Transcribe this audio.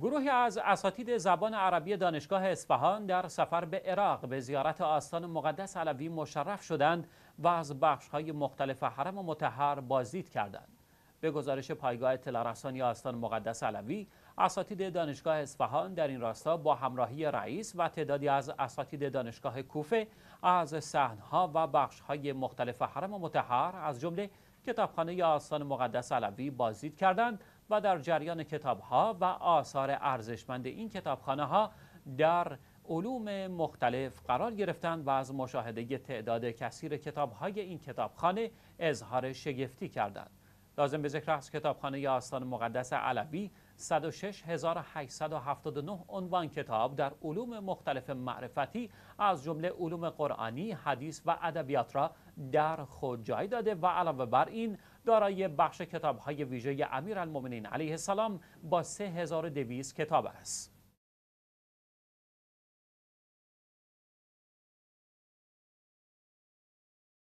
گروهی از اساتید زبان عربی دانشگاه اصفهان در سفر به عراق به زیارت آستان مقدس علوی مشرف شدند و از بخشهای مختلف حرم مطهر بازدید کردند. به گزارش پایگاه اطلاع آستان مقدس علوی، اساتید دانشگاه اصفهان در این راستا با همراهی رئیس و تعدادی از اساتید دانشگاه کوفه از صحنها و بخشهای مختلف حرم مطهر متحر از جمله کتابخانه آستان مقدس علوی بازدید کردند و در جریان کتاب ها و آثار ارزشمند این کتابخانه ها در علوم مختلف قرار گرفتند و از مشاهده تعداد کثیر کتاب های این کتابخانه اظهار شگفتی کردند. لازم به ذکر است کتابخانه آستان مقدس علوی 106879 عنوان کتاب در علوم مختلف معرفتی از جمله علوم قرآنی، حدیث و ادبیات را در خود جای داده و علاوه بر این دارای بخش کتاب های ویژه امیر علیه السلام با 3200 کتاب است.